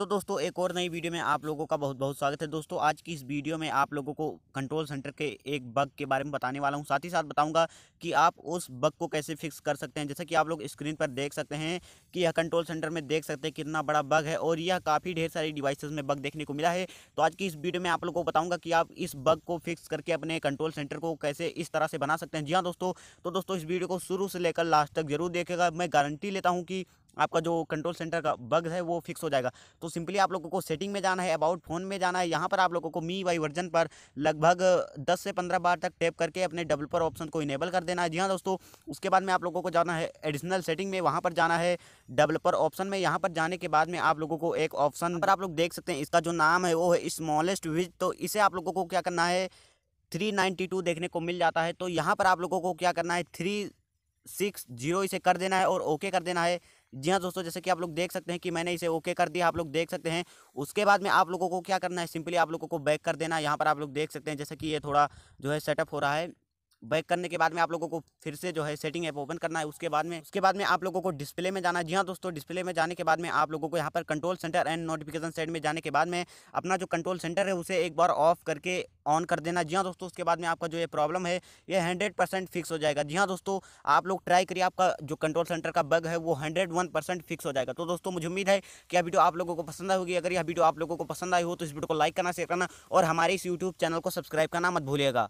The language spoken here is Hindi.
तो दोस्तों एक और नई वीडियो में आप लोगों का बहुत बहुत स्वागत है दोस्तों आज की इस वीडियो में आप लोगों को कंट्रोल सेंटर के एक बग के बारे में बताने वाला हूं साथ ही साथ बताऊंगा कि आप उस बग को कैसे फिक्स कर सकते हैं जैसा कि आप लोग स्क्रीन पर देख सकते हैं कि यह कंट्रोल सेंटर में देख सकते हैं कितना बड़ा बग है और यह काफ़ी ढेर सारी डिवाइसेज में बग देखने को मिला है तो आज की इस वीडियो में आप लोगों को बताऊँगा कि आप इस बग को फिक्स करके अपने कंट्रोल सेंटर को कैसे इस तरह से बना सकते हैं जी हाँ दोस्तों तो दोस्तों इस वीडियो को शुरू से लेकर लास्ट तक जरूर देखेगा मैं गारंटी लेता हूँ कि आपका जो कंट्रोल सेंटर का बग है वो फिक्स हो जाएगा तो सिंपली आप लोगों को सेटिंग में जाना है अबाउट फ़ोन में जाना है यहाँ पर आप लोगों को मी वाई वर्जन पर लगभग दस से पंद्रह बार तक टैप करके अपने डेवलपर ऑप्शन को इनेबल कर देना है जी हाँ दोस्तों उसके बाद में आप लोगों को जाना है एडिशनल सेटिंग में वहाँ पर जाना है डेवलपर ऑप्शन में यहाँ पर जाने के बाद में आप लोगों को एक ऑप्शन पर आप लोग देख सकते हैं इसका जो नाम है वो है स्मॉलेस्ट विज तो इसे आप लोगों को क्या करना है 392 देखने को मिल जाता है तो यहाँ पर आप लोगों को क्या करना है थ्री सिक्स जीरो इसे कर देना है और ओके कर देना है जी हाँ दोस्तों जैसे कि आप लोग देख सकते हैं कि मैंने इसे ओके कर दिया आप लोग देख सकते हैं उसके बाद में आप लोगों को क्या करना है सिंपली आप लोगों को बैक कर देना यहाँ पर आप लोग देख सकते हैं जैसे कि ये थोड़ा जो है सेटअप हो रहा है बैक करने के बाद में आप लोगों को फिर से जो है सेटिंग ऐप ओपन करना है उसके बाद में उसके बाद में आप लोगों को डिस्प्ले में जाना है जी हाँ दोस्तों डिस्प्ले में जाने के बाद में आप लोगों को यहाँ पर control centre and notification set में जाने के बाद में अपना जो कंट्रोल सेंटर है उसे एक बार ऑफ करके ऑन कर देना जी हाँ दोस्तों उसके बाद में आपका जो ये प्रॉब्लम है ये हंड्रेड परसेंट फिक्स हो जाएगा जी हाँ दोस्तों आप लोग ट्राई करिए आपका जो कंट्रोल सेंटर का बग है वो हंड्रेड वन परसेंट फिक्स हो जाएगा तो दोस्तों मुझे उम्मीद है कि यह वीडियो आप लोगों को पसंद आएगी अगर यह वीडियो आप लोगों को पसंद आई हो तो इस वीडियो को लाइक करना शेयर करना और हमारे इस यूट्यूब चैनल को सब्सक्राइब करना मत भूलिएगा